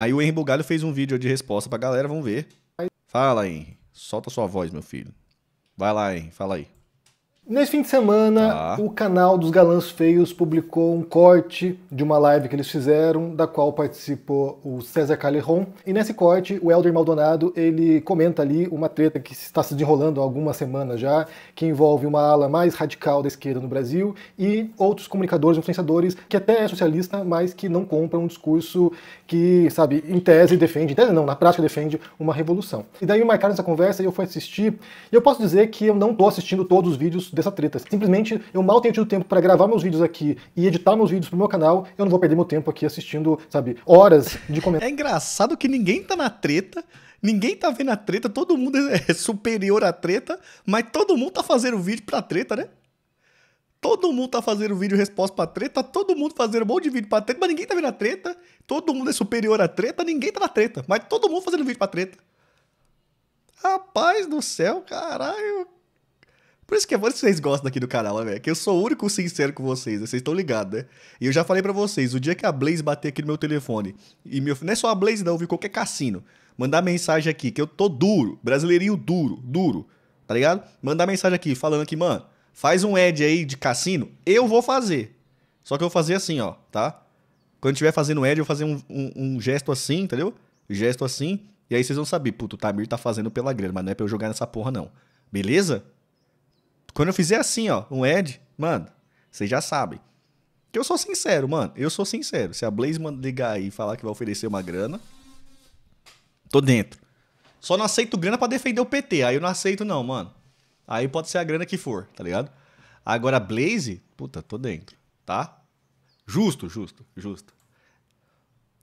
Aí o Henry Bugalho fez um vídeo de resposta pra galera, vamos ver. Fala, Henry. Solta sua voz, meu filho. Vai lá, Henry. Fala aí. Nesse fim de semana, ah. o canal dos Galãs Feios publicou um corte de uma live que eles fizeram, da qual participou o César Calerron. E nesse corte, o Elder Maldonado, ele comenta ali uma treta que está se desenrolando há algumas semanas já, que envolve uma ala mais radical da esquerda no Brasil e outros comunicadores, influenciadores, que até é socialista, mas que não compram um discurso que, sabe, em tese defende, em tese não, na prática defende uma revolução. E daí me marcaram essa conversa e eu fui assistir. E eu posso dizer que eu não estou assistindo todos os vídeos dessa treta. Simplesmente eu mal tenho tido tempo para gravar meus vídeos aqui e editar meus vídeos pro meu canal, eu não vou perder meu tempo aqui assistindo, sabe, horas de comentários. É engraçado que ninguém tá na treta. Ninguém tá vendo a treta, todo mundo é, é superior à treta, mas todo mundo tá fazendo vídeo pra treta, né? Todo mundo tá fazendo vídeo resposta pra treta, todo mundo fazendo um monte de vídeo pra treta, mas ninguém tá vendo a treta. Todo mundo é superior à treta, ninguém tá na treta, mas todo mundo fazendo vídeo pra treta. Rapaz do céu, caralho. Por isso que é que vocês gostam aqui do canal, né, velho? Que eu sou o único sincero com vocês, né? Vocês estão ligados, né? E eu já falei para vocês, o dia que a Blaze bater aqui no meu telefone, e meu, não é só a Blaze não, viu? Qualquer cassino. Mandar mensagem aqui, que eu tô duro, brasileirinho duro, duro, tá ligado? Mandar mensagem aqui, falando aqui, mano, faz um ad aí de cassino, eu vou fazer. Só que eu vou fazer assim, ó, tá? Quando estiver fazendo ad, eu vou fazer um, um, um gesto assim, entendeu? Gesto assim, e aí vocês vão saber, puto, o Tamir tá fazendo pela grana, mas não é pra eu jogar nessa porra, não. Beleza? Quando eu fizer assim, ó, um ad, mano, vocês já sabem. Que eu sou sincero, mano. Eu sou sincero. Se a Blaze ligar aí e falar que vai oferecer uma grana, tô dentro. Só não aceito grana para defender o PT. Aí eu não aceito, não, mano. Aí pode ser a grana que for, tá ligado? Agora, Blaze, puta, tô dentro, tá? Justo, justo, justo.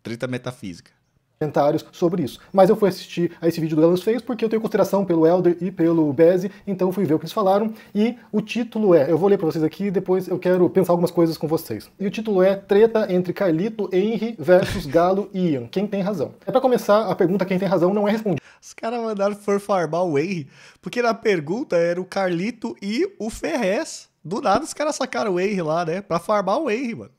Treta metafísica comentários sobre isso. Mas eu fui assistir a esse vídeo do Galãs fez porque eu tenho consideração pelo Elder e pelo Beze, então fui ver o que eles falaram. E o título é, eu vou ler para vocês aqui, depois eu quero pensar algumas coisas com vocês. E o título é Treta entre Carlito Henry versus Galo Ian. Quem tem razão? É para começar, a pergunta quem tem razão não é respondida. Os caras mandaram for farmar o Henry, porque na pergunta era o Carlito e o Ferrez. Do nada os caras sacaram o Henry lá, né? Pra farmar o Henry, mano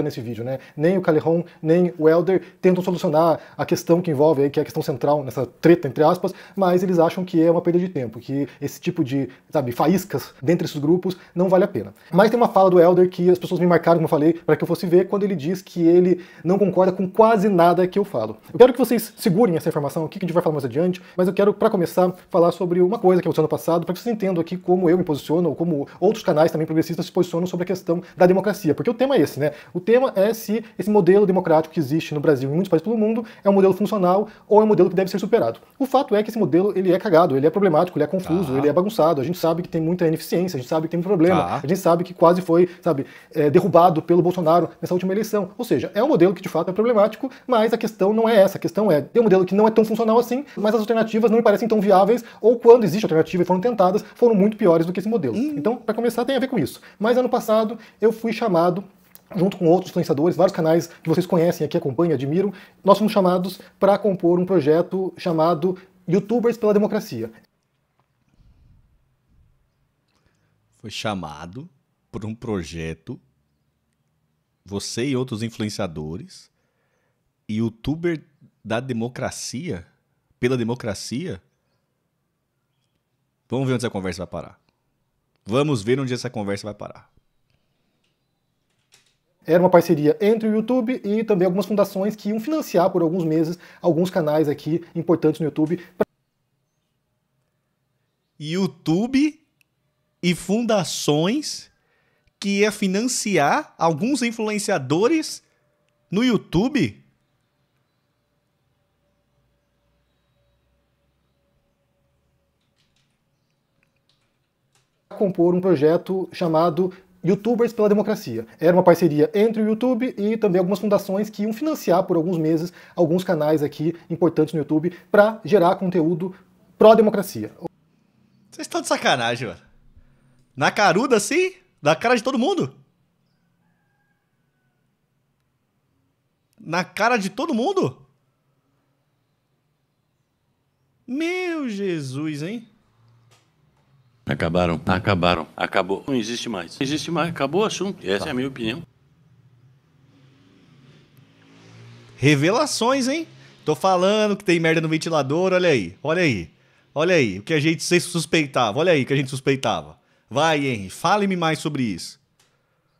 nesse vídeo, né? Nem o Calderon, nem o Elder tentam solucionar a questão que envolve aí, que é a questão central nessa treta, entre aspas, mas eles acham que é uma perda de tempo, que esse tipo de, sabe, faíscas dentre esses grupos não vale a pena. Mas tem uma fala do Elder que as pessoas me marcaram, como eu falei, para que eu fosse ver, quando ele diz que ele não concorda com quase nada que eu falo. Eu quero que vocês segurem essa informação aqui, que a gente vai falar mais adiante, mas eu quero, para começar, falar sobre uma coisa que aconteceu no passado, para que vocês entendam aqui como eu me posiciono, ou como outros canais também progressistas se posicionam sobre a questão da democracia, porque o tema é esse, né? O tema é se esse modelo democrático que existe no Brasil e em muitos países pelo mundo é um modelo funcional ou é um modelo que deve ser superado. O fato é que esse modelo ele é cagado, ele é problemático, ele é confuso, tá. ele é bagunçado. A gente sabe que tem muita ineficiência, a gente sabe que tem um problema, tá. a gente sabe que quase foi, sabe, é, derrubado pelo Bolsonaro nessa última eleição. Ou seja, é um modelo que de fato é problemático, mas a questão não é essa. A questão é, é um modelo que não é tão funcional assim, mas as alternativas não me parecem tão viáveis, ou quando existe alternativa e foram tentadas, foram muito piores do que esse modelo. Hum. Então, para começar, tem a ver com isso. Mas ano passado eu fui chamado junto com outros influenciadores, vários canais que vocês conhecem aqui, acompanham, admiram, nós fomos chamados para compor um projeto chamado Youtubers pela Democracia. Foi chamado por um projeto, você e outros influenciadores, youtuber da democracia, pela democracia. Vamos ver onde essa conversa vai parar. Vamos ver onde essa conversa vai parar. Era uma parceria entre o YouTube e também algumas fundações que iam financiar por alguns meses alguns canais aqui importantes no YouTube. YouTube e fundações que ia financiar alguns influenciadores no YouTube? compor um projeto chamado Youtubers pela Democracia. Era uma parceria entre o YouTube e também algumas fundações que iam financiar por alguns meses alguns canais aqui importantes no YouTube para gerar conteúdo pró-democracia. Vocês estão de sacanagem, mano. Na caruda assim? Na cara de todo mundo? Na cara de todo mundo? Meu Jesus, hein? Acabaram. Acabaram. Acabou. Não existe mais. Não existe mais. Acabou o assunto. Essa tá. é a minha opinião. Revelações, hein? Tô falando que tem merda no ventilador, olha aí, olha aí. Olha aí, o que a gente suspeitava, olha aí o que a gente suspeitava. Vai, Henry, fale-me mais sobre isso.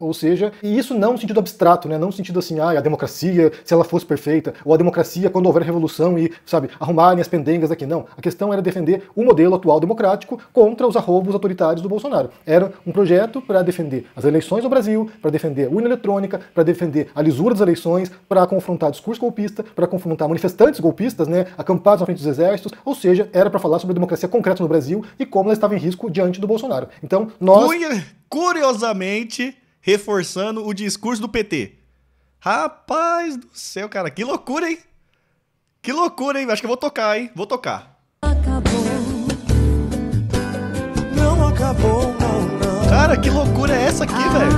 Ou seja, e isso não no sentido abstrato, né? não no sentido assim, ah, a democracia, se ela fosse perfeita, ou a democracia quando houver revolução e, sabe, arrumarem as pendengas aqui. Não. A questão era defender o modelo atual democrático contra os arrobos autoritários do Bolsonaro. Era um projeto para defender as eleições no Brasil, para defender a urna eletrônica, para defender a lisura das eleições, para confrontar discurso golpista, para confrontar manifestantes golpistas, né, acampados na frente dos exércitos, ou seja, era para falar sobre a democracia concreta no Brasil e como ela estava em risco diante do Bolsonaro. Então, nós. Curiosamente, reforçando o discurso do PT. Rapaz do céu, cara, que loucura, hein? Que loucura, hein? Acho que eu vou tocar, hein? Vou tocar. Acabou. Não acabou, não, não. Cara, que loucura é essa aqui, ah, velho?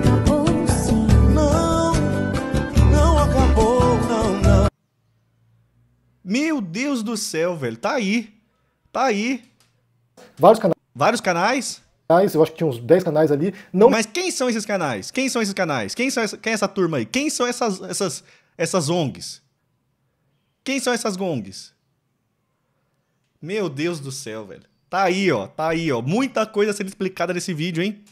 Acabou, sim. Não, não acabou, não, não. Meu Deus do céu, velho. Tá aí. Tá aí. Vários canais. Vários canais? eu acho que tinha uns 10 canais ali. Não... Mas quem são esses canais? Quem são esses canais? Quem, são essa, quem é essa turma aí? Quem são essas, essas, essas ONGs? Quem são essas GONGs? Meu Deus do céu, velho. Tá aí, ó. Tá aí, ó. Muita coisa sendo explicada nesse vídeo, hein?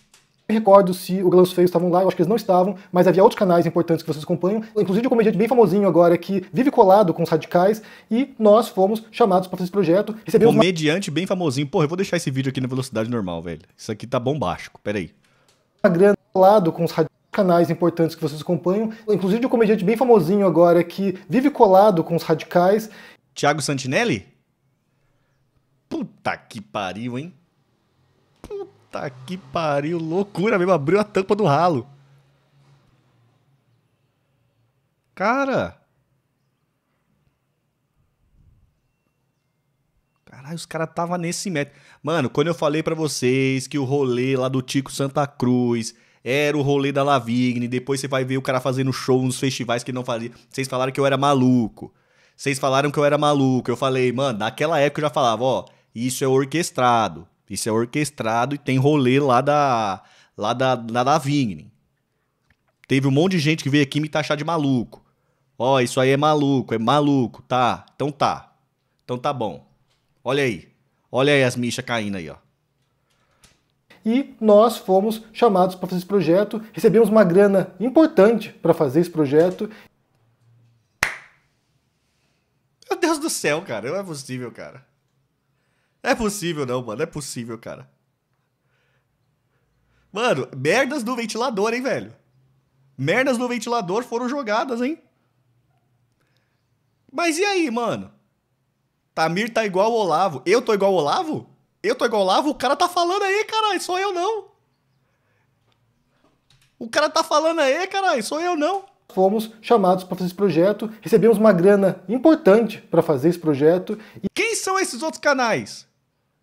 recordo se o Grandos Feios estavam lá, eu acho que eles não estavam, mas havia outros canais importantes que vocês acompanham, inclusive um comediante bem famosinho agora que vive colado com os radicais, e nós fomos chamados para fazer esse projeto. Recebemos comediante uma... bem famosinho. Porra, eu vou deixar esse vídeo aqui na velocidade normal, velho. Isso aqui tá bombástico, peraí. aí colado com os radicais canais importantes que vocês acompanham, inclusive de um comediante bem famosinho agora que vive colado com os radicais. Tiago Santinelli? Puta que pariu, hein? Puta que pariu, loucura mesmo. Abriu a tampa do ralo. Cara. Caralho, os caras tava nesse metro. Mano, quando eu falei para vocês que o rolê lá do Tico Santa Cruz era o rolê da Lavigne, depois você vai ver o cara fazendo show nos festivais que não fazia. Vocês falaram que eu era maluco. Vocês falaram que eu era maluco. Eu falei, mano, naquela época eu já falava, ó, isso é orquestrado. Isso é orquestrado e tem rolê lá da lá da, da, da Vigne. Teve um monte de gente que veio aqui me taxar de maluco. Ó, oh, isso aí é maluco, é maluco, tá? Então tá. Então tá bom. Olha aí. Olha aí as michas caindo aí, ó. E nós fomos chamados para fazer esse projeto, recebemos uma grana importante para fazer esse projeto. Meu Deus do céu, cara, não é possível, cara. É possível, não, mano. É possível, cara. Mano, merdas do ventilador, hein, velho? Merdas do ventilador foram jogadas, hein? Mas e aí, mano? Tamir tá igual o Olavo. Eu tô igual o Olavo? Eu tô igual o Olavo? O cara tá falando aí, caralho. Sou eu não. O cara tá falando aí, caralho. Sou eu não fomos chamados para fazer esse projeto, recebemos uma grana importante para fazer esse projeto. E... Quem são esses outros canais?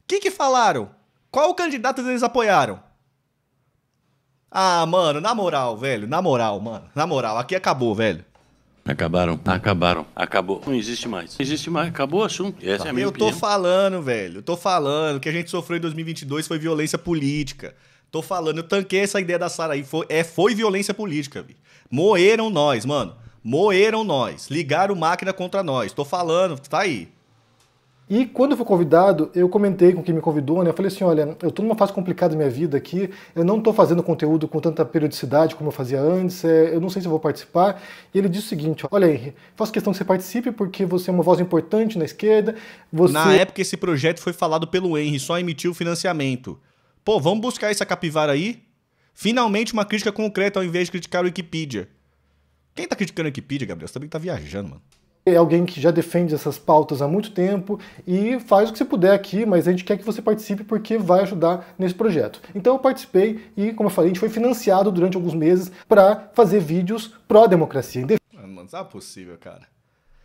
que, que falaram? Qual candidato eles apoiaram? Ah, mano, na moral, velho, na moral, mano, na moral, aqui acabou, velho. Acabaram, acabaram, acabou. Não existe mais. Não existe mais, acabou o assunto. Essa tá. é a minha Eu opinião. tô falando, velho, tô falando que a gente sofreu em 2022 foi violência política. Tô falando, eu tanquei essa ideia da Sara aí, foi, é, foi violência política, bicho. Moeram nós, mano. Moeram nós. Ligaram máquina contra nós. Tô falando, tá aí. E quando eu fui convidado, eu comentei com quem me convidou, né? Eu falei assim, olha, eu estou numa fase complicada da minha vida aqui, eu não estou fazendo conteúdo com tanta periodicidade como eu fazia antes, é, eu não sei se vou participar. E ele disse o seguinte, olha Henry, faço questão que você participe porque você é uma voz importante na esquerda, você... Na época esse projeto foi falado pelo Henry, só emitiu financiamento. Pô, vamos buscar essa capivara aí? Finalmente uma crítica concreta ao invés de criticar o Wikipedia. Quem está criticando o Wikipedia, Gabriel? Você também está viajando, mano é alguém que já defende essas pautas há muito tempo e faz o que você puder aqui, mas a gente quer que você participe porque vai ajudar nesse projeto. Então eu participei e, como eu falei, a gente foi financiado durante alguns meses para fazer vídeos pró-democracia. Ah, mano, não é possível, cara.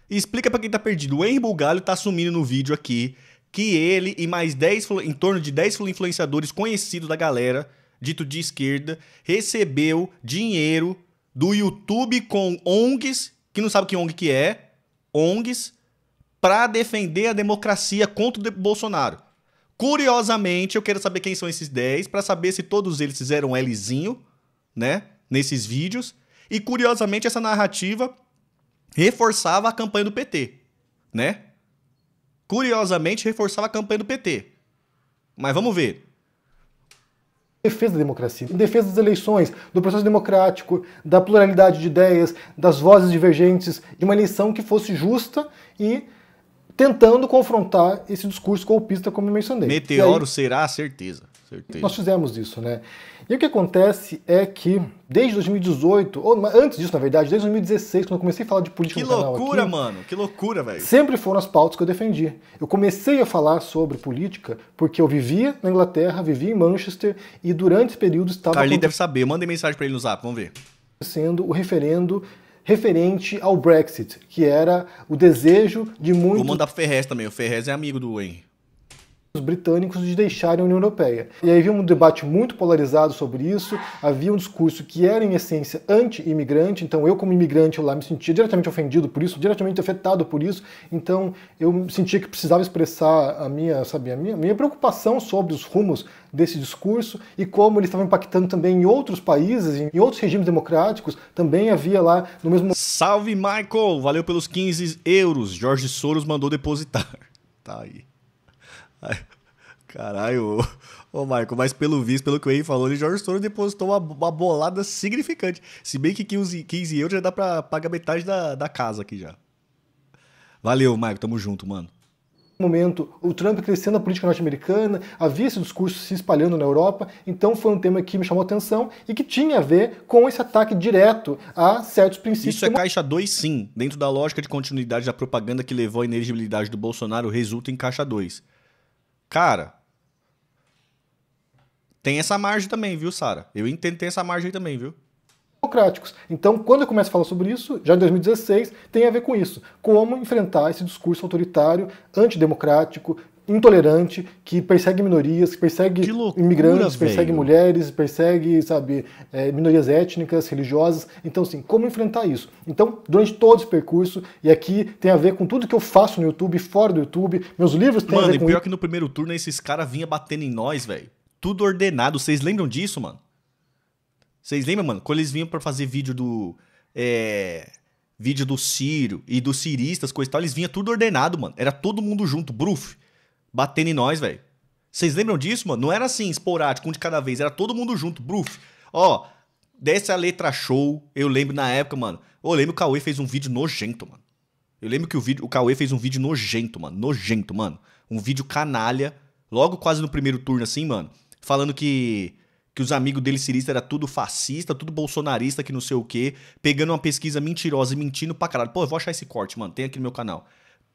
E explica para quem tá perdido. O Henry Bugalho tá assumindo no vídeo aqui que ele e mais 10, em torno de 10 influenciadores conhecidos da galera, dito de esquerda, recebeu dinheiro do YouTube com ONGs, que não sabe que ONG que é, ONGs para defender a democracia contra o Bolsonaro. Curiosamente, eu quero saber quem são esses 10 para saber se todos eles fizeram um Lzinho, né, nesses vídeos. E curiosamente essa narrativa reforçava a campanha do PT, né? Curiosamente reforçava a campanha do PT. Mas vamos ver defesa da democracia, defesa das eleições, do processo democrático, da pluralidade de ideias, das vozes divergentes, de uma eleição que fosse justa e tentando confrontar esse discurso golpista, como eu mencionei. Meteoro aí, será a certeza. Certeza. Nós fizemos isso, né? E o que acontece é que desde 2018, ou antes disso, na verdade, desde 2016, quando eu comecei a falar de política que no canal loucura, aqui, mano! Que loucura, velho! Sempre foram as pautas que eu defendi. Eu comecei a falar sobre política porque eu vivia na Inglaterra, vivia em Manchester e durante esse período estava... Carlinhos deve saber, eu mandei mensagem para ele no zap, vamos ver. ...sendo o referendo referente ao Brexit, que era o desejo de muitos... Vou mandar pro Ferrez também, o Ferrez é amigo do Henry os britânicos de deixarem a União Europeia. E aí havia um debate muito polarizado sobre isso, havia um discurso que era, em essência, anti-imigrante, então eu, como imigrante lá, me sentia diretamente ofendido por isso, diretamente afetado por isso, então eu sentia que precisava expressar a minha, sabe, a minha, minha preocupação sobre os rumos desse discurso e como ele estava impactando também em outros países, em outros regimes democráticos, também havia lá no mesmo... Salve, Michael! Valeu pelos 15 euros, Jorge Soros mandou depositar. Tá aí. Caralho, ô, Marco, mas pelo visto, pelo que o Henry falou, o George Soros depositou uma, uma, bolada significante. Se bem que 15, 15 euros já dá pra pagar metade da, da casa aqui já. Valeu, Marco, tamo junto, mano momento, o Trump crescendo na política norte-americana, havia esse discurso se espalhando na Europa, então foi um tema que me chamou atenção e que tinha a ver com esse ataque direto a certos princípios. Isso é caixa 2 sim, dentro da lógica de continuidade da propaganda que levou à inelegibilidade do Bolsonaro, resulta em caixa 2. Cara, tem essa margem também, viu, Sara? Eu entendo que tem essa margem aí também, viu? democráticos. Então, quando eu começo a falar sobre isso, já em 2016, tem a ver com isso. Como enfrentar esse discurso autoritário, antidemocrático, intolerante, que persegue minorias, que persegue que loucura, imigrantes, persegue mulheres, persegue, sabe, é, minorias étnicas, religiosas. Então, assim, como enfrentar isso? Então, durante todo esse percurso, e aqui tem a ver com tudo que eu faço no YouTube, fora do YouTube, meus livros têm mano, a ver com... Mano, e pior que no primeiro turno esses caras vinham batendo em nós, velho. Tudo ordenado. Vocês lembram disso, mano? Vocês lembram, mano? Quando eles vinham para fazer vídeo do... É vídeo do Ciro e dos ciristas, coisa e tal, eles vinham tudo ordenado, mano. Era todo mundo junto, bruf batendo em nós, velho. Vocês lembram disso, mano? Não era assim, esporádico, um de cada vez. Era todo mundo junto, bruf. Ó, desce a letra show. Eu lembro na época, mano. Eu lembro que o Cauê fez um vídeo nojento, mano. Eu lembro que o, vídeo, o Cauê fez um vídeo nojento, mano. Nojento, mano. Um vídeo canalha. Logo quase no primeiro turno, assim, mano. Falando que que os amigos dele cirista era tudo fascista, tudo bolsonarista, que não sei o quê, pegando uma pesquisa mentirosa e mentindo pra caralho. Pô, eu vou achar esse corte, mano, tem aqui no meu canal.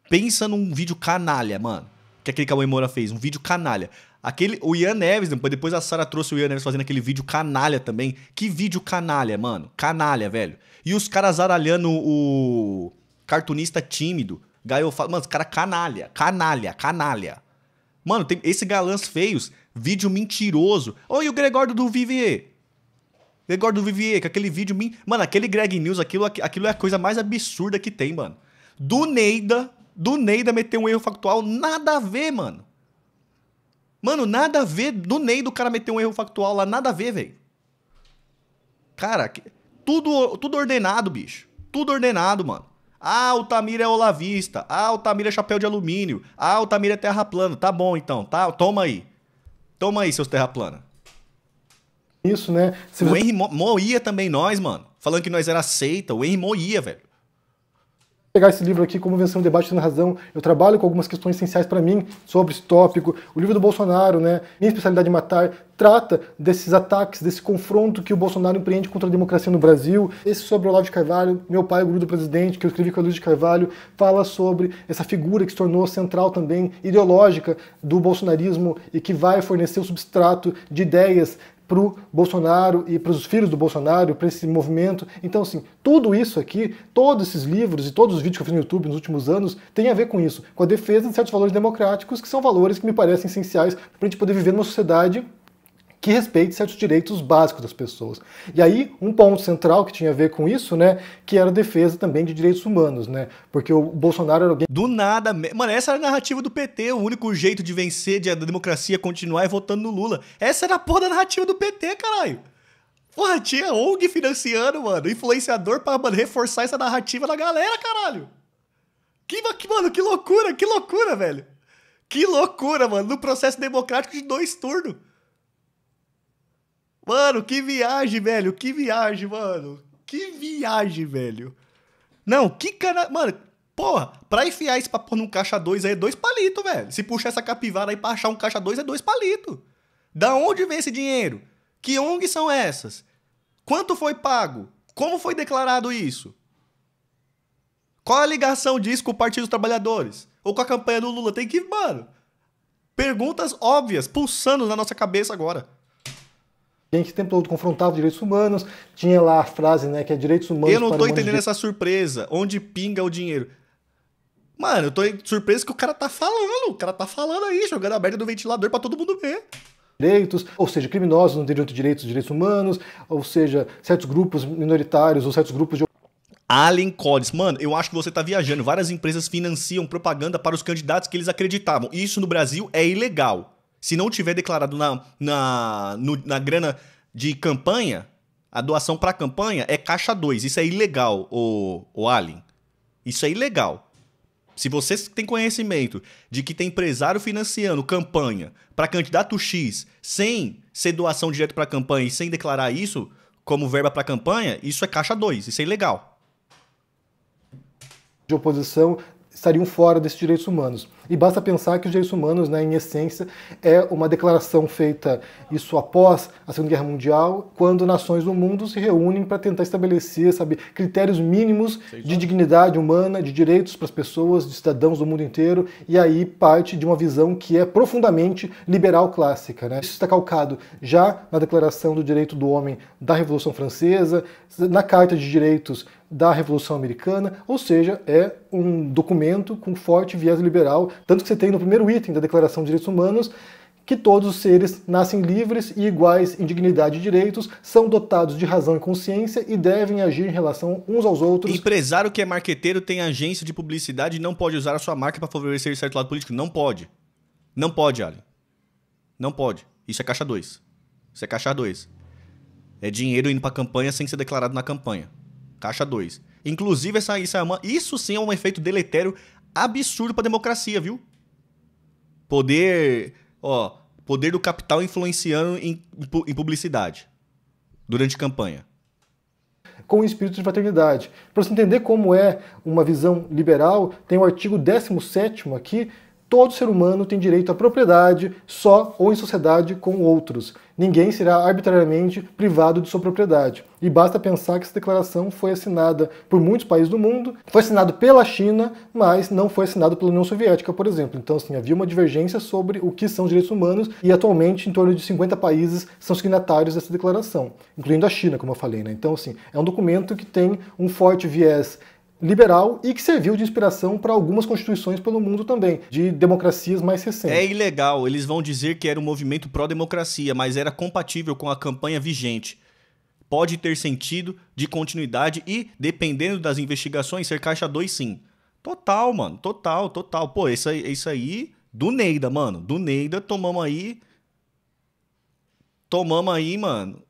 Pensa num vídeo canalha, mano que aquele Cauê Moura fez, um vídeo canalha. Aquele, o Ian Neves, depois a Sara trouxe o Ian Neves fazendo aquele vídeo canalha também. Que vídeo canalha, mano. Canalha, velho. E os caras zaralhando o cartunista tímido. Gaio fala, mano, cara canalha, canalha, canalha. Mano, tem esse galãs feios, vídeo mentiroso. Oi, oh, o Gregório do Vivier. Gregório do Vivier, com aquele vídeo. Mano, aquele Greg News, aquilo, aquilo é a coisa mais absurda que tem, mano. Do Neida, do Neida meter um erro factual, nada a ver, mano. Mano, nada a ver do Ney do cara meter um erro factual lá, nada a ver, velho. Cara, tudo, tudo ordenado, bicho. Tudo ordenado, mano. Ah, o Tamir é olavista. Ah, o Tamir é chapéu de alumínio. Ah, o Tamir é terra plana. Tá bom, então. tá? Toma aí. Toma aí, seus terra plana. Isso, né? Você o Henry Moia também nós, mano. Falando que nós era seita. O Henry Moia, velho pegar esse livro aqui, Como Vencer um Debate Tendo Razão. Eu trabalho com algumas questões essenciais para mim sobre esse tópico. O livro do Bolsonaro, né, Minha Especialidade em Matar, trata desses ataques, desse confronto que o Bolsonaro empreende contra a democracia no Brasil. Esse sobre o Olavo de Carvalho, Meu Pai, o Guru do Presidente, que eu escrevi com a Luiz de Carvalho, fala sobre essa figura que se tornou central também, ideológica, do bolsonarismo e que vai fornecer o substrato de ideias para o Bolsonaro e para os filhos do Bolsonaro, para esse movimento. Então, assim, tudo isso aqui, todos esses livros e todos os vídeos que eu fiz no YouTube nos últimos anos, tem a ver com isso, com a defesa de certos valores democráticos, que são valores que me parecem essenciais para a gente poder viver numa sociedade que respeite certos direitos básicos das pessoas. E aí, um ponto central que tinha a ver com isso, né, que era a defesa também de direitos humanos, né, porque o Bolsonaro era alguém... Do nada, mano, essa era a narrativa do PT, o único jeito de vencer, de a democracia continuar é votando no Lula. Essa era a porra da narrativa do PT, caralho! Porra, tinha ONG financiando, mano, influenciador pra, mano, reforçar essa narrativa da galera, caralho! Que, que, mano, que loucura, que loucura, velho! Que loucura, mano, no processo democrático de dois turnos! Mano, que viagem, velho. Que viagem, mano. Que viagem, velho. Não, que cana, Mano, porra, pra enfiar esse pra pôr num caixa 2 aí é dois palitos, velho. Se puxar essa capivara aí pra achar um caixa 2 é dois palitos. Da onde vem esse dinheiro? Que ONG são essas? Quanto foi pago? Como foi declarado isso? Qual a ligação disso com o Partido dos Trabalhadores? Ou com a campanha do Lula? Tem que, mano. Perguntas óbvias pulsando na nossa cabeça agora gente o tempo todo confrontava direitos humanos, tinha lá a frase, né, que é direitos humanos. Eu não tô entendendo essa surpresa. Onde pinga o dinheiro? Mano, eu tô surpreso que o cara tá falando. O cara tá falando aí, jogando a merda do ventilador para todo mundo ver direitos, ou seja, criminosos não teriam direitos, direitos humanos, ou seja, certos grupos minoritários ou certos grupos de Alien Codes. Mano, eu acho que você tá viajando. Várias empresas financiam propaganda para os candidatos que eles acreditavam. Isso no Brasil é ilegal. Se não tiver declarado na, na, no, na grana de campanha, a doação para campanha é caixa 2. Isso é ilegal, o, o Alien. Isso é ilegal. Se você tem conhecimento de que tem empresário financiando campanha para candidato X sem ser doação direto para campanha e sem declarar isso como verba para campanha, isso é caixa 2. Isso é ilegal. De oposição estariam fora desses direitos humanos. E basta pensar que os direitos humanos, né, em essência, é uma declaração feita isso após a Segunda Guerra Mundial, quando nações do mundo se reúnem para tentar estabelecer, sabe, critérios mínimos de dignidade humana, de direitos para as pessoas, de cidadãos do mundo inteiro, e aí parte de uma visão que é profundamente liberal clássica, né? Isso está calcado já na Declaração do Direito do Homem da Revolução Francesa, na Carta de Direitos da Revolução Americana, ou seja, é um documento com forte viés liberal tanto que você tem no primeiro item da Declaração de Direitos Humanos que todos os seres nascem livres e iguais em dignidade e direitos, são dotados de razão e consciência e devem agir em relação uns aos outros. Empresário que é marqueteiro tem agência de publicidade e não pode usar a sua marca para favorecer certo lado político. Não pode. Não pode, Ali. Não pode. Isso é caixa 2. Isso é caixa 2. É dinheiro indo para campanha sem ser declarado na campanha. Caixa 2. Inclusive, essa, isso, é uma, isso sim é um efeito deletério absurdo para a democracia, viu? Poder, ó, poder do capital influenciando em, em publicidade durante campanha com o espírito de fraternidade. Para você entender como é uma visão liberal, tem o artigo 17 aqui, todo ser humano tem direito à propriedade só ou em sociedade com outros. Ninguém será arbitrariamente privado de sua propriedade. E basta pensar que essa declaração foi assinada por muitos países do mundo, foi assinado pela China, mas não foi assinado pela União Soviética, por exemplo. Então, assim, havia uma divergência sobre o que são direitos humanos e atualmente em torno de 50 países são signatários dessa declaração, incluindo a China, como eu falei. Né? Então, assim, é um documento que tem um forte viés liberal e que serviu de inspiração para algumas constituições pelo mundo também, de democracias mais recentes. É ilegal, eles vão dizer que era um movimento pró-democracia, mas era compatível com a campanha vigente. Pode ter sentido de continuidade e, dependendo das investigações, ser caixa 2 sim. Total, mano, total, total. Pô, isso aí, isso aí do Neida, mano, do Neida, tomamos aí. Tomamos aí, mano.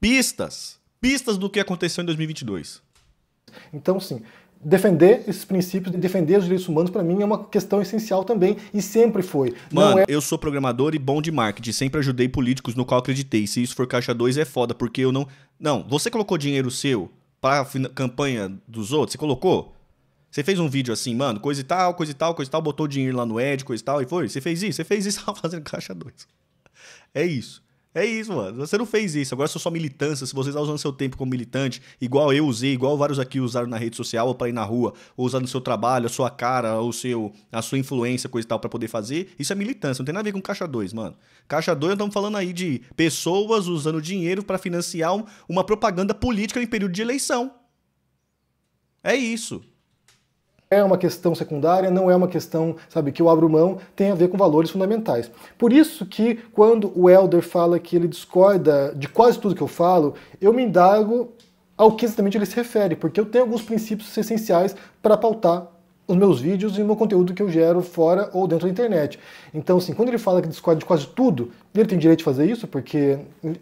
Pistas pistas do que aconteceu em 2022. Então, sim, defender esses princípios, defender os direitos humanos, para mim é uma questão essencial também e sempre foi. Mano, é... eu sou programador e bom de marketing, sempre ajudei políticos no qual acreditei. Se isso for caixa 2 é foda, porque eu não. Não, você colocou dinheiro seu para campanha dos outros? Você colocou? Você fez um vídeo assim, mano, coisa e tal, coisa e tal, coisa e tal, botou dinheiro lá no Ed, coisa e tal, e foi? Você fez isso? Você fez isso fazendo caixa 2. É isso. É isso, mano. Você não fez isso. Agora sou só militância. Se você está usando seu tempo como militante, igual eu usei, igual vários aqui usaram na rede social ou para ir na rua, ou usar no seu trabalho, a sua cara, o seu, a sua influência, coisa e tal, para poder fazer, isso é militância. Não tem nada a ver com caixa 2, mano. Caixa 2, estamos falando aí de pessoas usando dinheiro para financiar uma propaganda política em período de eleição. É isso é uma questão secundária, não é uma questão, sabe, que eu abro mão, tem a ver com valores fundamentais. Por isso que quando o Elder fala que ele discorda de quase tudo que eu falo, eu me indago ao que exatamente ele se refere, porque eu tenho alguns princípios essenciais para pautar os meus vídeos e o meu conteúdo que eu gero fora ou dentro da internet. Então, assim, quando ele fala que discorda de quase tudo, ele tem direito de fazer isso, porque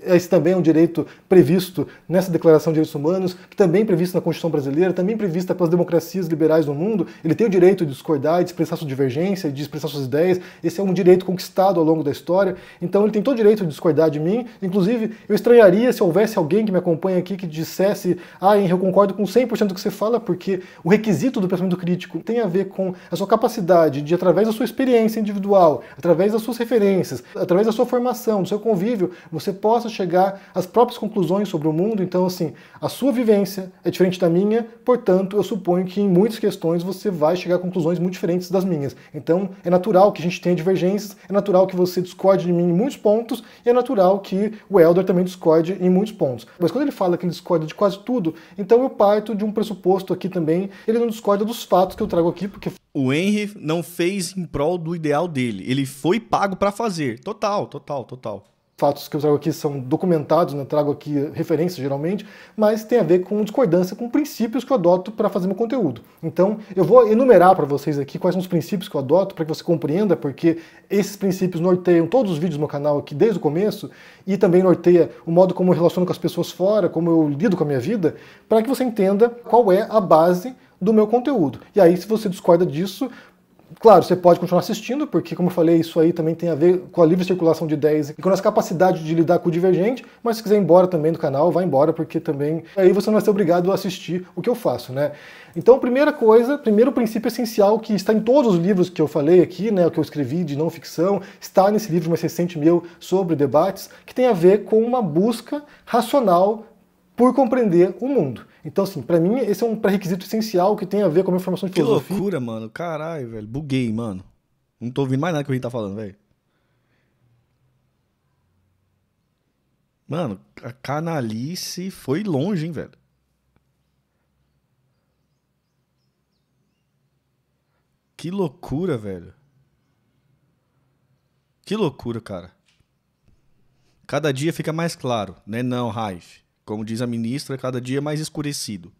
esse também é um direito previsto nessa Declaração de Direitos Humanos, que também é previsto na Constituição Brasileira, também é prevista pelas democracias liberais do mundo. Ele tem o direito de discordar, de expressar sua divergência, de expressar suas ideias. Esse é um direito conquistado ao longo da história. Então ele tem todo o direito de discordar de mim. Inclusive, eu estranharia se houvesse alguém que me acompanha aqui que dissesse: Ah, Henrique, eu concordo com 100% do que você fala, porque o requisito do pensamento crítico tem a ver com a sua capacidade de, através da sua experiência individual, através das suas referências, através da sua formação, do seu convívio, você possa chegar às próprias conclusões sobre o mundo. Então, assim, a sua vivência é diferente da minha, portanto, eu suponho que em muitas questões você vai chegar a conclusões muito diferentes das minhas. Então, é natural que a gente tenha divergências, é natural que você discorde de mim em muitos pontos, e é natural que o Elder também discorde em muitos pontos. Mas quando ele fala que ele discorda de quase tudo, então eu parto de um pressuposto aqui também, ele não discorda dos fatos que eu trago aqui, porque o Henry não fez em prol do ideal dele. Ele foi pago para fazer. Total, total total, total. Fatos que eu trago aqui são documentados, né? trago aqui referências geralmente, mas tem a ver com discordância com princípios que eu adoto para fazer meu conteúdo. Então, eu vou enumerar para vocês aqui quais são os princípios que eu adoto para que você compreenda, porque esses princípios norteiam todos os vídeos do meu canal aqui desde o começo e também norteia o modo como eu relaciono com as pessoas fora, como eu lido com a minha vida, para que você entenda qual é a base do meu conteúdo. E aí, se você discorda disso, Claro, você pode continuar assistindo, porque, como eu falei, isso aí também tem a ver com a livre circulação de ideias e com a nossa capacidade de lidar com o divergente, mas se quiser ir embora também do canal, vai embora, porque também aí você não vai ser obrigado a assistir o que eu faço, né? Então, primeira coisa, primeiro princípio essencial que está em todos os livros que eu falei aqui, né, o que eu escrevi de não ficção, está nesse livro mais recente meu sobre debates, que tem a ver com uma busca racional por compreender o mundo. Então, assim, para mim, esse é um pré-requisito essencial que tem a ver com a minha formação de que filosofia. Que loucura, mano. Caralho, velho. Buguei, mano. Não tô ouvindo mais nada que a gente tá falando, velho. Mano, a canalice foi longe, hein, velho. Que loucura, velho. Que loucura, cara. Cada dia fica mais claro, né? Não, Raif como diz a ministra, é cada dia mais escurecido.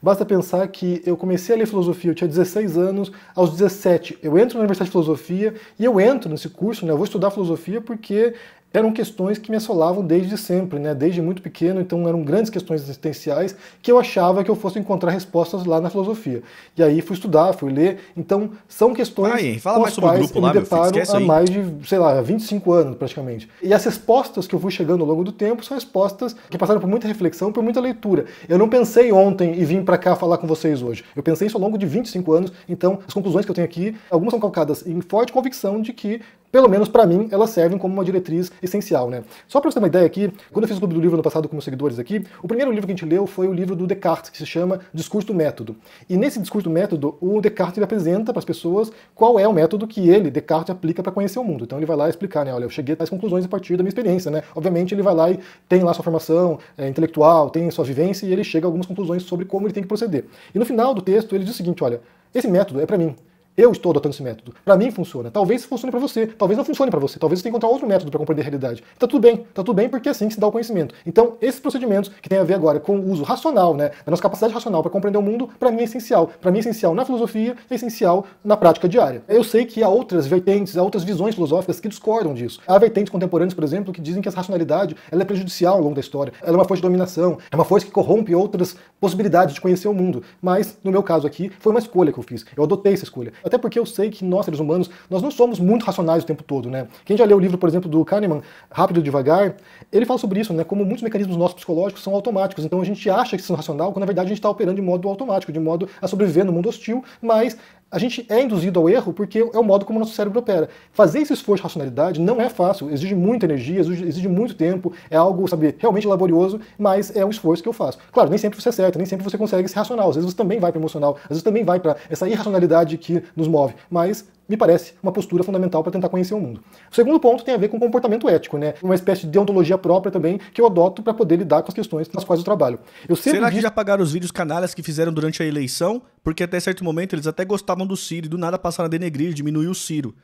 Basta pensar que eu comecei a ler filosofia, eu tinha 16 anos, aos 17 eu entro na Universidade de Filosofia e eu entro nesse curso, né? eu vou estudar filosofia porque eram questões que me assolavam desde sempre, né? desde muito pequeno, então eram grandes questões existenciais que eu achava que eu fosse encontrar respostas lá na filosofia. E aí fui estudar, fui ler, então são questões aí, fala mais sobre o grupo eu lá, me deparo filho, há aí. mais de, sei lá, 25 anos praticamente. E as respostas que eu fui chegando ao longo do tempo são respostas que passaram por muita reflexão, por muita leitura. Eu não pensei ontem e vim para cá falar com vocês hoje. Eu pensei isso ao longo de 25 anos, então as conclusões que eu tenho aqui, algumas são calcadas em forte convicção de que pelo menos para mim, elas servem como uma diretriz essencial, né? Só para você ter uma ideia aqui, quando eu fiz o Clube do Livro no passado com meus seguidores aqui, o primeiro livro que a gente leu foi o livro do Descartes, que se chama Discurso do Método. E nesse Discurso do Método, o Descartes ele apresenta para as pessoas qual é o método que ele, Descartes, aplica para conhecer o mundo. Então ele vai lá explicar, né? Olha, eu cheguei às conclusões a partir da minha experiência, né? Obviamente ele vai lá e tem lá sua formação é, intelectual, tem sua vivência e ele chega a algumas conclusões sobre como ele tem que proceder. E no final do texto ele diz o seguinte, olha, esse método é para mim. Eu estou adotando esse método. Para mim funciona. Talvez funcione para você. Talvez não funcione para você. Talvez você tenha que encontrar outro método para compreender a realidade. Tá tudo bem. Tá tudo bem porque é assim que se dá o conhecimento. Então, esses procedimentos que têm a ver agora com o uso racional, né, da nossa capacidade racional para compreender o mundo, para mim é essencial. Para mim é essencial na filosofia, é essencial na prática diária. Eu sei que há outras vertentes, há outras visões filosóficas que discordam disso. Há vertentes contemporâneas, por exemplo, que dizem que essa racionalidade ela é prejudicial ao longo da história. Ela é uma força de dominação, é uma força que corrompe outras possibilidades de conhecer o mundo. Mas, no meu caso aqui, foi uma escolha que eu fiz. Eu adotei essa escolha. Até porque eu sei que nós, seres humanos, nós não somos muito racionais o tempo todo, né? Quem já leu o livro, por exemplo, do Kahneman, Rápido e Devagar, ele fala sobre isso, né? Como muitos mecanismos nossos psicológicos são automáticos. Então a gente acha que são é racional, quando na verdade a gente está operando de modo automático, de modo a sobreviver no mundo hostil, mas a gente é induzido ao erro porque é o modo como o nosso cérebro opera. Fazer esse esforço de racionalidade não é fácil, exige muita energia, exige muito tempo, é algo, sabe, realmente laborioso, mas é um esforço que eu faço. Claro, nem sempre você acerta, nem sempre você consegue ser racional, às vezes você também vai para emocional, às vezes também vai para essa irracionalidade que nos move, mas me parece uma postura fundamental para tentar conhecer o mundo. O segundo ponto tem a ver com comportamento ético, né? Uma espécie de deontologia própria também que eu adoto para poder lidar com as questões nas quais eu trabalho. Eu Será que já pagaram os vídeos canalhas que fizeram durante a eleição? Porque até certo momento eles até gostavam do Ciro e do nada passaram a denegrir, diminuir o Ciro.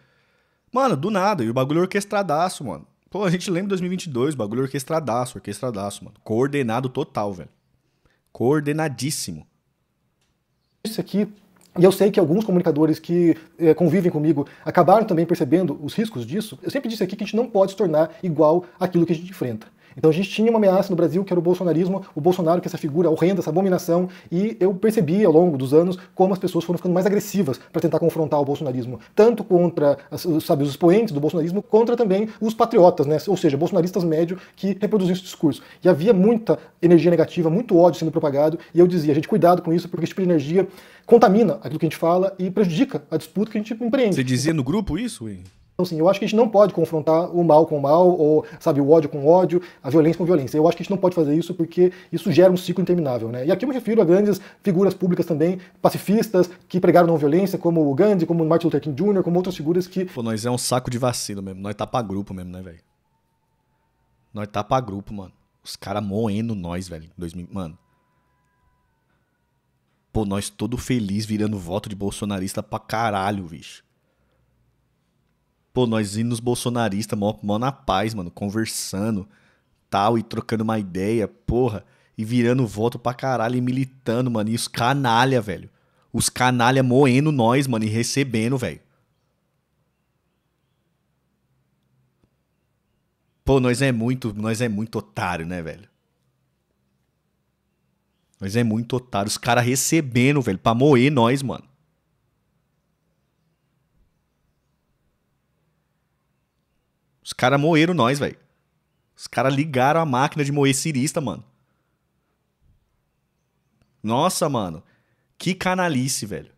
Mano, do nada, e o bagulho é orquestradaço, mano. Pô, a gente lembra 2022, bagulho é orquestradaço, orquestradaço, mano. Coordenado total, velho. Coordenadíssimo. Isso aqui e eu sei que alguns comunicadores que eh, convivem comigo acabaram também percebendo os riscos disso. Eu sempre disse aqui que a gente não pode se tornar igual àquilo que a gente enfrenta. Então a gente tinha uma ameaça no Brasil que era o bolsonarismo, o Bolsonaro que é essa figura horrenda, essa abominação, e eu percebi ao longo dos anos como as pessoas foram ficando mais agressivas para tentar confrontar o bolsonarismo, tanto contra sabe, os expoentes do bolsonarismo, contra também os patriotas, né? ou seja, bolsonaristas médios que reproduziam esse discurso. E havia muita energia negativa, muito ódio sendo propagado, e eu dizia, gente, cuidado com isso, porque esse tipo de energia contamina aquilo que a gente fala e prejudica a disputa que a gente empreende. Você dizia no grupo isso, Wayne? Então, assim, eu acho que a gente não pode confrontar o mal com o mal, ou, sabe, o ódio com o ódio, a violência com a violência. Eu acho que a gente não pode fazer isso porque isso gera um ciclo interminável, né? E aqui eu me refiro a grandes figuras públicas também, pacifistas, que pregaram não violência, como o Gandhi, como o Martin Luther King Jr., como outras figuras que. Pô, nós é um saco de vacilo mesmo. Nós tá pra grupo mesmo, né, velho? Nós tá pra grupo, mano. Os caras moendo nós, velho. 2000... Mano. Pô, nós todo feliz virando voto de bolsonarista pra caralho, bicho. Pô, nós indo nos bolsonaristas, mó, mó na paz, mano, conversando, tal, e trocando uma ideia, porra, e virando voto pra caralho e militando, mano. E os canalha, velho. Os canalha moendo nós, mano, e recebendo, velho. Pô, nós é muito, nós é muito otário, né, velho? Nós é muito otário. Os caras recebendo, velho, pra moer nós, mano. Os caras moeram nós, velho. Os caras ligaram a máquina de moer cirista, mano. Nossa, mano. Que canalice, velho.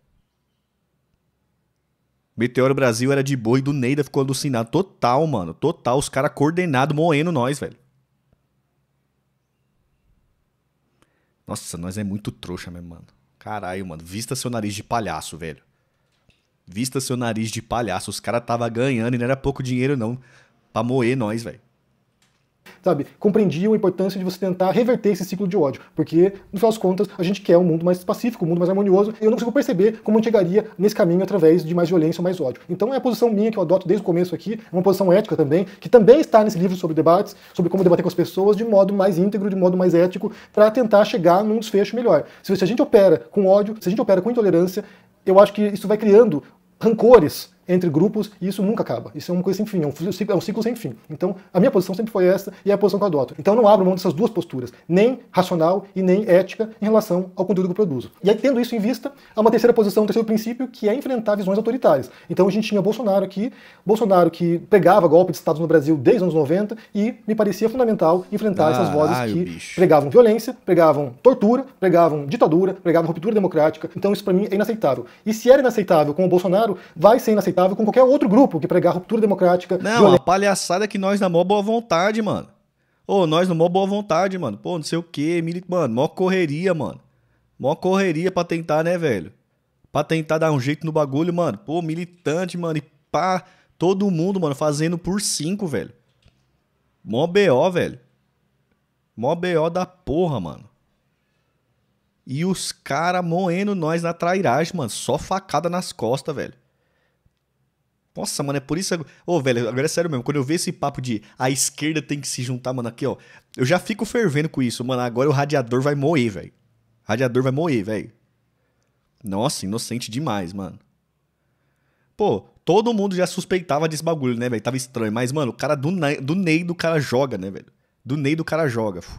Meteoro Brasil era de boa e do Neida ficou alucinado. Total, mano. Total. Os caras coordenados moendo nós, velho. Nossa, nós é muito trouxa mesmo, mano. Caralho, mano. Vista seu nariz de palhaço, velho. Vista seu nariz de palhaço. Os caras tava ganhando e não era pouco dinheiro, não pra moer nós, velho sabe, compreendiam a importância de você tentar reverter esse ciclo de ódio, porque, no final das contas, a gente quer um mundo mais pacífico, um mundo mais harmonioso, e eu não consigo perceber como gente chegaria nesse caminho através de mais violência ou mais ódio. Então é a posição minha que eu adoto desde o começo aqui, é uma posição ética também, que também está nesse livro sobre debates, sobre como debater com as pessoas de modo mais íntegro, de modo mais ético, para tentar chegar num desfecho melhor. Se a gente opera com ódio, se a gente opera com intolerância, eu acho que isso vai criando rancores entre grupos, e isso nunca acaba. Isso é uma coisa sem fim, é um ciclo, é um ciclo sem fim. Então, a minha posição sempre foi essa e é a posição que eu adoto. Então, eu não abro mão dessas duas posturas, nem racional e nem ética, em relação ao conteúdo que eu produzo. E aí, tendo isso em vista, há uma terceira posição, um terceiro princípio, que é enfrentar visões autoritárias. Então, a gente tinha Bolsonaro aqui, Bolsonaro que pegava golpe de Estado no Brasil desde os anos 90 e me parecia fundamental enfrentar ah, essas vozes ai, que bicho. pregavam violência, pregavam tortura, pregavam ditadura, pregavam ruptura democrática. Então, isso para mim é inaceitável. E se era inaceitável com o Bolsonaro, vai ser inaceitável aceitável com qualquer outro grupo que pregar ruptura democrática. Não, violenta. a palhaçada que nós na mó boa vontade, mano. Ô, nós na mó boa vontade, mano. Pô, não sei o quê, mano, mó correria, mano. Mó correria pra tentar, né, velho? Pra tentar dar um jeito no bagulho, mano. Pô, militante, mano, e pá, todo mundo, mano, fazendo por cinco, velho. Mó BO, velho. Mó BO da porra, mano. E os caras moendo nós na trairagem, mano. Só facada nas costas, velho. Nossa, mano, é por isso. Ô, oh, velho, agora é sério mesmo. Quando eu vejo esse papo de a esquerda tem que se juntar, mano, aqui, ó. Eu já fico fervendo com isso, mano. Agora o radiador vai moer, velho. Radiador vai moer, velho. Nossa, inocente demais, mano. Pô, todo mundo já suspeitava desse bagulho, né, velho? Tava estranho. Mas, mano, o cara do, do Ney do cara joga, né, velho? Do Ney do cara joga. Pô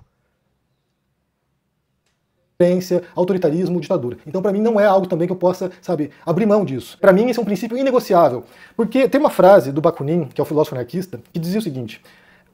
violência, autoritarismo, ditadura. Então, para mim, não é algo também que eu possa, sabe, abrir mão disso. Para mim, esse é um princípio inegociável. Porque tem uma frase do Bakunin, que é o filósofo anarquista, que dizia o seguinte: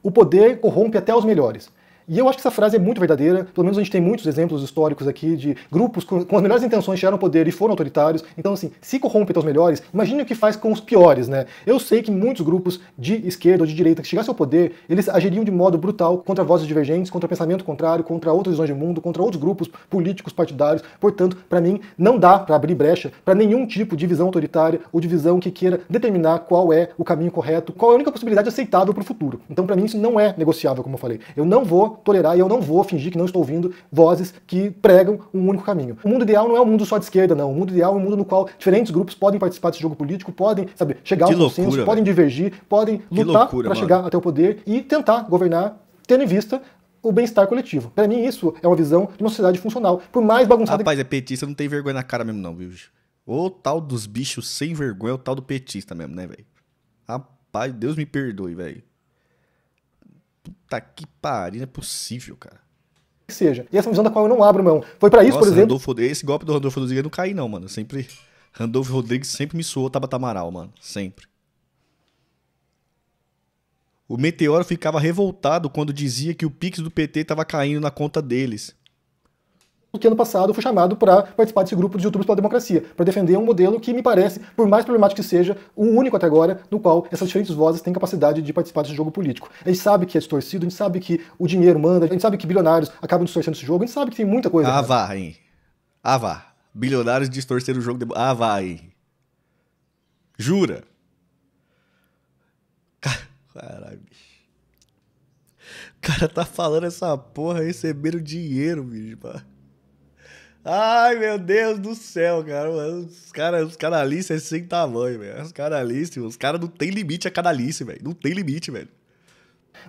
o poder corrompe até os melhores. E eu acho que essa frase é muito verdadeira, pelo menos a gente tem muitos exemplos históricos aqui de grupos com, com as melhores intenções chegaram ao poder e foram autoritários. Então, assim, se corrompe os melhores, imagine o que faz com os piores, né? Eu sei que muitos grupos de esquerda ou de direita que chegassem ao poder, eles agiriam de modo brutal contra vozes divergentes, contra pensamento contrário, contra outras visões de mundo, contra outros grupos políticos, partidários. Portanto, para mim, não dá para abrir brecha para nenhum tipo de visão autoritária ou de visão que queira determinar qual é o caminho correto, qual é a única possibilidade aceitável para o futuro. Então, para mim, isso não é negociável, como eu falei. Eu não vou tolerar e eu não vou fingir que não estou ouvindo vozes que pregam um único caminho. O mundo ideal não é um mundo só de esquerda, não. O mundo ideal é um mundo no qual diferentes grupos podem participar desse jogo político, podem, sabe, chegar ao consenso, podem divergir, podem lutar para chegar até o poder e tentar governar tendo em vista o bem-estar coletivo. Para mim, isso é uma visão de uma sociedade funcional. Por mais bagunçada. Rapaz, que... é petista, não tem vergonha na cara mesmo, não, viu? O tal dos bichos sem vergonha é o tal do petista mesmo, né, velho? Rapaz, Deus me perdoe, velho. Puta que pariu, não é possível, cara que seja. E essa visão da qual eu não abro mão. Foi para isso, Nossa, por exemplo. Randolfo, esse golpe do Randolfo Rodrigues não cai, não, mano. Sempre. Randolfo Rodrigues sempre me suou Tabata Amaral, mano. Sempre. O Meteoro ficava revoltado quando dizia que o Pix do PT estava caindo na conta deles que ano passado fui chamado para participar desse grupo de youtubers pela democracia, para defender um modelo que me parece, por mais problemático que seja, o único até agora no qual essas diferentes vozes têm capacidade de participar desse jogo político. A gente sabe que é distorcido, a gente sabe que o dinheiro manda, a gente sabe que bilionários acabam distorcendo esse jogo, a gente sabe que tem muita coisa. Ah, vá, hein? Ah, vá. Bilionários distorceram o jogo. De... Ah, vá, hein? Jura? Caralho, bicho. O cara tá falando essa porra, receberam dinheiro, bicho. Ai, meu Deus do céu, cara. Os caras os cara ali é sem tamanho, velho. Os caras ali, os caras não tem limite a canalice, velho. Não tem limite, velho.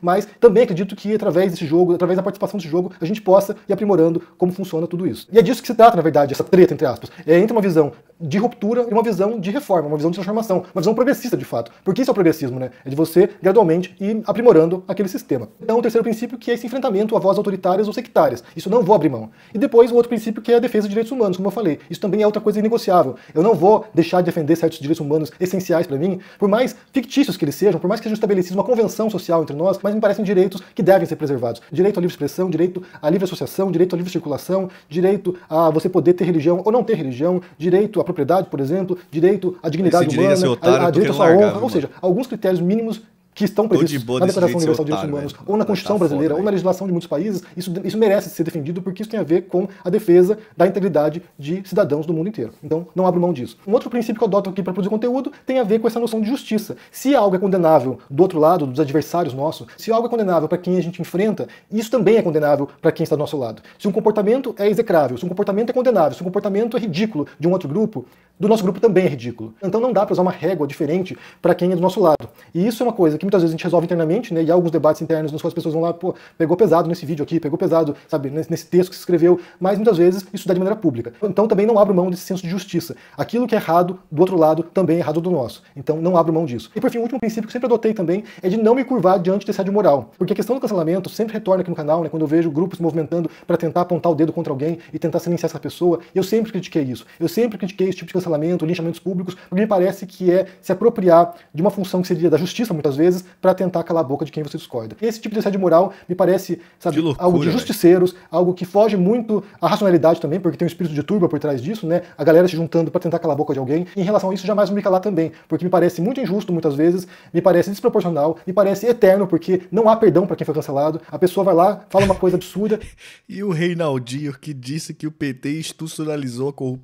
Mas também acredito que através desse jogo, através da participação desse jogo, a gente possa ir aprimorando como funciona tudo isso. E é disso que se trata, na verdade, essa treta, entre aspas. É entre uma visão de ruptura e uma visão de reforma, uma visão de transformação, uma visão progressista de fato. Porque isso é o progressismo, né? É de você gradualmente ir aprimorando aquele sistema. Então, o terceiro princípio que é esse enfrentamento a vozes autoritárias ou sectárias. Isso não vou abrir mão. E depois o outro princípio que é a defesa de direitos humanos, como eu falei. Isso também é outra coisa inegociável. Eu não vou deixar de defender certos direitos humanos essenciais para mim, por mais fictícios que eles sejam, por mais que seja estabelecida uma convenção social entre nós, mas me parecem direitos que devem ser preservados. Direito à livre expressão, direito à livre associação, direito à livre circulação, direito a você poder ter religião ou não ter religião, direito a propriedade, por exemplo, direito à dignidade é humana, direito à sua honra, ou seja, alguns critérios mínimos que estão presentes na Declaração Universal de Direitos Humanos, ou na tá, tá Constituição Brasileira, ou na legislação de muitos países, isso, isso merece ser defendido porque isso tem a ver com a defesa da integridade de cidadãos do mundo inteiro. Então, não abro mão disso. Um outro princípio que eu adoto aqui para produzir conteúdo tem a ver com essa noção de justiça. Se algo é condenável do outro lado, dos adversários nossos, se algo é condenável para quem a gente enfrenta, isso também é condenável para quem está do nosso lado. Se um comportamento é execrável, se um comportamento é condenável, se um comportamento é ridículo de um outro grupo, do nosso grupo também é ridículo. Então não dá para usar uma régua diferente para quem é do nosso lado. E isso é uma coisa que muitas vezes a gente resolve internamente, né? E há alguns debates internos nos quais as pessoas vão lá, pô, pegou pesado nesse vídeo aqui, pegou pesado, sabe, nesse texto que se escreveu, mas muitas vezes isso dá de maneira pública. Então também não abro mão desse senso de justiça. Aquilo que é errado do outro lado também é errado do nosso. Então não abro mão disso. E por fim, o último princípio que eu sempre adotei também é de não me curvar diante desse assédio moral. Porque a questão do cancelamento sempre retorna aqui no canal, né? Quando eu vejo grupos movimentando para tentar apontar o dedo contra alguém e tentar silenciar essa pessoa, eu sempre critiquei isso. Eu sempre critiquei esse tipo de cancelamento, linchamentos públicos, porque me parece que é se apropriar de uma função que seria da justiça, muitas vezes, para tentar calar a boca de quem você discorda. Esse tipo de assédio moral me parece, sabe, de loucura, algo de justiceiros, véio. algo que foge muito à racionalidade também, porque tem um espírito de turba por trás disso, né? A galera se juntando para tentar calar a boca de alguém. E em relação a isso, jamais me calar também, porque me parece muito injusto muitas vezes, me parece desproporcional, me parece eterno, porque não há perdão para quem foi cancelado. A pessoa vai lá, fala uma coisa absurda. e o Reinaldinho que disse que o PT institucionalizou a corrupção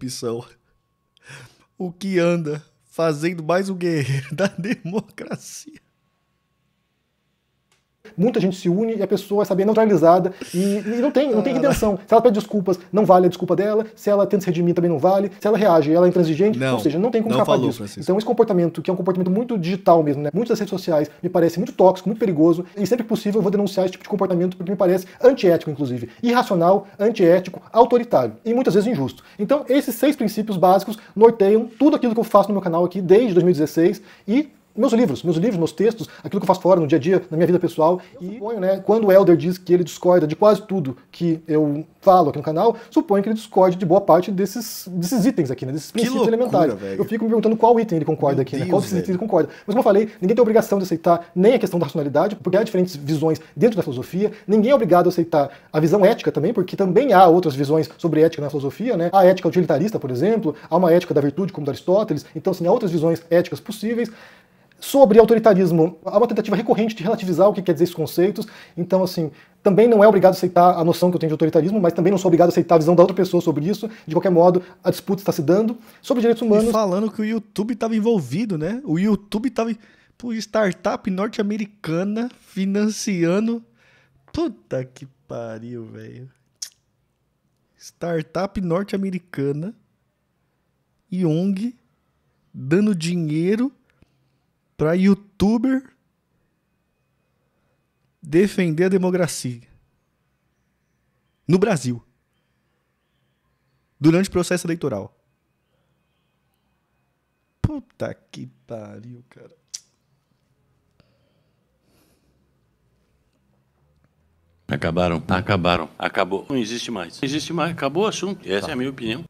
o que anda fazendo mais um guerreiro da democracia muita gente se une e a pessoa é saber neutralizada e, e, não tem, não tem redenção. Ah. Se ela pede desculpas, não vale a desculpa dela. Se ela tenta se redimir, também não vale. Se ela reage, ela é intransigente. Não, ou seja, não tem como não escapar falou, disso. Francisco. Então, esse comportamento, que é um comportamento muito digital mesmo, né? Muitas redes sociais, me parece muito tóxico, muito perigoso. E sempre que possível, eu vou denunciar esse tipo de comportamento porque me parece antiético, inclusive. Irracional, antiético, autoritário e muitas vezes injusto. Então, esses seis princípios básicos norteiam tudo aquilo que eu faço no meu canal aqui desde 2016 e meus livros, meus livros, meus textos, aquilo que eu faço fora no dia a dia, na minha vida pessoal. Eu e suponho, né, quando o Elder diz que ele discorda de quase tudo que eu falo aqui no canal, suponho que ele discorde de boa parte desses, desses itens aqui, né, desses que princípios loucura, elementares. Eu fico me perguntando qual item ele concorda Meu aqui, né? Deus, né, qual desses itens ele concorda. Mas como eu falei, ninguém tem obrigação de aceitar nem a questão da racionalidade, porque há diferentes visões dentro da filosofia, ninguém é obrigado a aceitar a visão ética também, porque também há outras visões sobre ética na filosofia, né, a ética utilitarista, por exemplo, há uma ética da virtude, como da Aristóteles, então, sim, há outras visões éticas possíveis. Sobre autoritarismo, há uma tentativa recorrente de relativizar o que quer dizer esses conceitos, então, assim, também não é obrigado a aceitar a noção que eu tenho de autoritarismo, mas também não sou obrigado a aceitar a visão da outra pessoa sobre isso. De qualquer modo, a disputa está se dando. Sobre direitos humanos. E falando que o YouTube estava envolvido, né? O YouTube estava. Por startup norte-americana financiando. Puta que pariu, velho. Startup norte-americana. Young dando dinheiro para youtuber defender a democracia no Brasil durante o processo eleitoral. Puta que pariu, cara. Acabaram. Acabaram. Acabou. Não existe mais. Não existe mais. Acabou o assunto. Essa tá. é a minha opinião.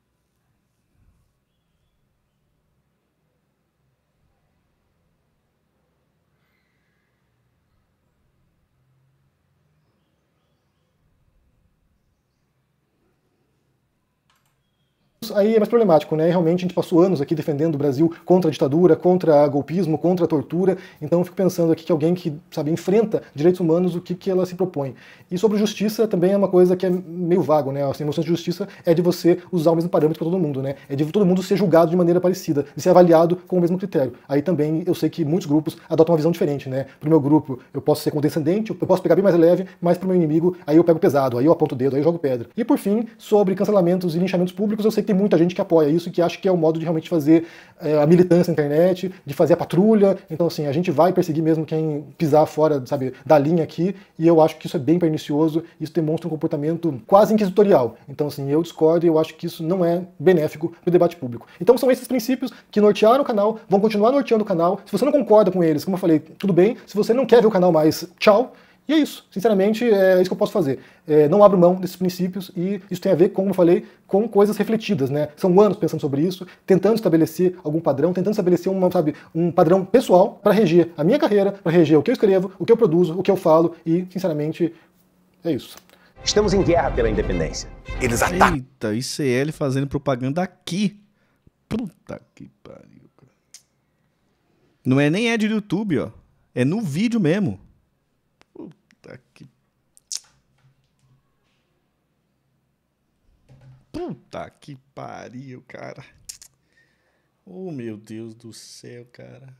aí é mais problemático, né? Realmente a gente passou anos aqui defendendo o Brasil contra a ditadura, contra golpismo, contra a tortura. Então eu fico pensando aqui que alguém que, sabe, enfrenta direitos humanos, o que, que ela se propõe. E sobre justiça também é uma coisa que é meio vago, né? Assim, a noção de justiça é de você usar o mesmo parâmetro para todo mundo, né? É de todo mundo ser julgado de maneira parecida, de ser avaliado com o mesmo critério. Aí também eu sei que muitos grupos adotam uma visão diferente, né? Pro meu grupo eu posso ser condescendente, eu posso pegar bem mais leve, mas pro meu inimigo aí eu pego pesado, aí eu aponto o dedo, aí eu jogo pedra. E por fim, sobre cancelamentos e linchamentos públicos, eu sei que tem muita gente que apoia isso, que acha que é o modo de realmente fazer é, a militância na internet, de fazer a patrulha. Então, assim, a gente vai perseguir mesmo quem pisar fora, sabe, da linha aqui, e eu acho que isso é bem pernicioso, isso demonstra um comportamento quase inquisitorial. Então, assim, eu discordo e eu acho que isso não é benéfico para o debate público. Então, são esses princípios que nortearam o canal, vão continuar norteando o canal. Se você não concorda com eles, como eu falei, tudo bem. Se você não quer ver o canal mais, tchau. E é isso, sinceramente, é, é isso que eu posso fazer. É, não abro mão desses princípios e isso tem a ver, como eu falei, com coisas refletidas, né? São anos pensando sobre isso, tentando estabelecer algum padrão, tentando estabelecer uma, sabe, um padrão pessoal para reger a minha carreira, para reger o que eu escrevo, o que eu produzo, o que eu falo e, sinceramente, é isso. Estamos em guerra pela independência. Eles atacam. Eita, ICL fazendo propaganda aqui. Puta que pariu, cara. Não é nem é de YouTube, ó. É no vídeo mesmo. Puta que pariu, cara. Oh, meu Deus do céu, cara.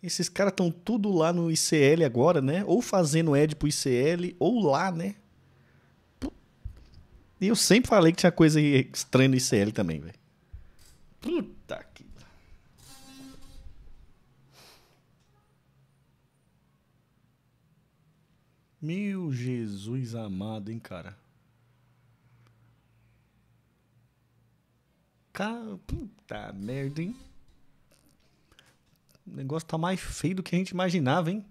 Esses caras estão tudo lá no ICL agora, né? Ou fazendo Ed pro ICL, ou lá, né? E eu sempre falei que tinha coisa estranha no ICL também, velho. Puta que. Meu Jesus amado, hein, cara. Cara, puta merda, hein? O negócio tá mais feio do que a gente imaginava, hein?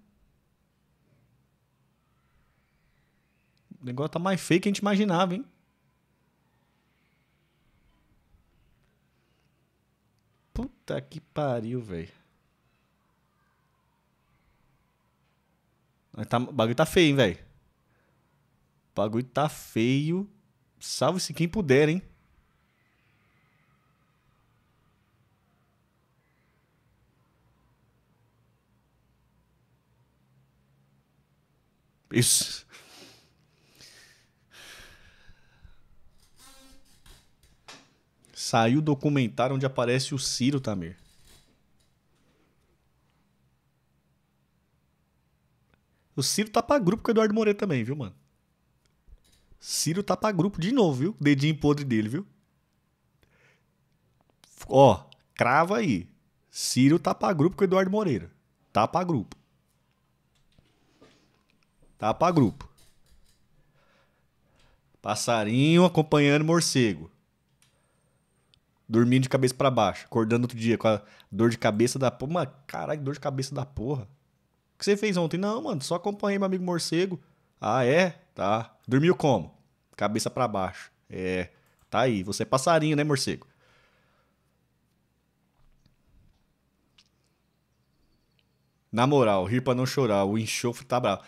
O negócio tá mais feio que a gente imaginava, hein? Puta que pariu, velho. Tá, o bagulho tá feio, hein, velho? O bagulho tá feio. Salve-se quem puder, hein? Isso. Saiu o documentário onde aparece o Ciro Tamir. O Ciro tá pra grupo com o Eduardo Moreira também, viu, mano? Ciro tá pra grupo de novo, viu? Dedinho podre dele, viu? Ó, crava aí. Ciro tá pra grupo com o Eduardo Moreira. Tá pra grupo tá para grupo. Passarinho acompanhando morcego. Dormindo de cabeça para baixo, acordando outro dia com a dor de cabeça da porra. Mano, caralho, dor de cabeça da porra. O que você fez ontem? Não, mano, só acompanhei meu amigo morcego. Ah, é? Tá. Dormiu como? Cabeça para baixo. É. Tá aí. Você é passarinho, né, morcego? Na moral, rir pra não chorar, o enxofre tá bravo.